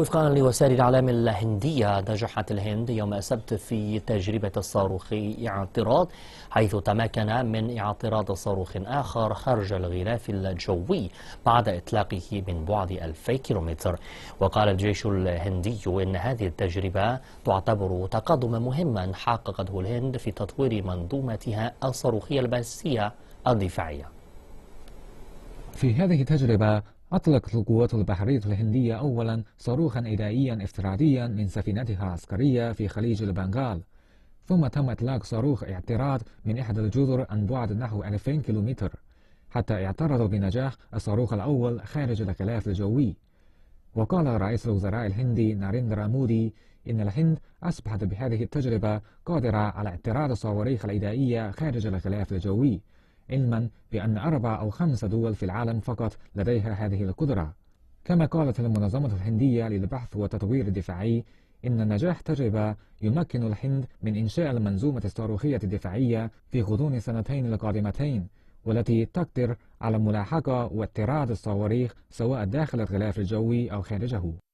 وفقا لوسائل الإعلام الهندية نجحت الهند يوم السبت في تجربة الصاروخ اعتراض حيث تمكن من اعتراض صاروخ آخر خارج الغلاف الجوي بعد إطلاقه من بعد 2000 كيلومتر وقال الجيش الهندي إن هذه التجربة تعتبر تقدما مهما حققته الهند في تطوير منظومتها الصاروخية الباسية الدفاعية في هذه التجربة أطلقت القوات البحرية الهندية أولا صاروخا إدائيا افتراضيا من سفينتها العسكرية في خليج البنغال ثم تم إطلاق صاروخ اعتراض من إحدى الجزر عن بعد نحو 2000 كيلومتر حتى اعترض بنجاح الصاروخ الأول خارج الغلاف الجوي وقال رئيس الوزراء الهندي ناريندرا مودي إن الهند أصبحت بهذه التجربة قادرة على اعتراض الصواريخ الإدائية خارج الغلاف الجوي علما بأن أربع أو خمس دول في العالم فقط لديها هذه القدرة كما قالت المنظمة الهندية للبحث والتطوير الدفاعي إن نجاح تجربة يمكن الهند من إنشاء المنظومة الصاروخية الدفاعية في غضون السنتين القادمتين والتي تقدر على ملاحقة واطراد الصواريخ سواء داخل الغلاف الجوي أو خارجه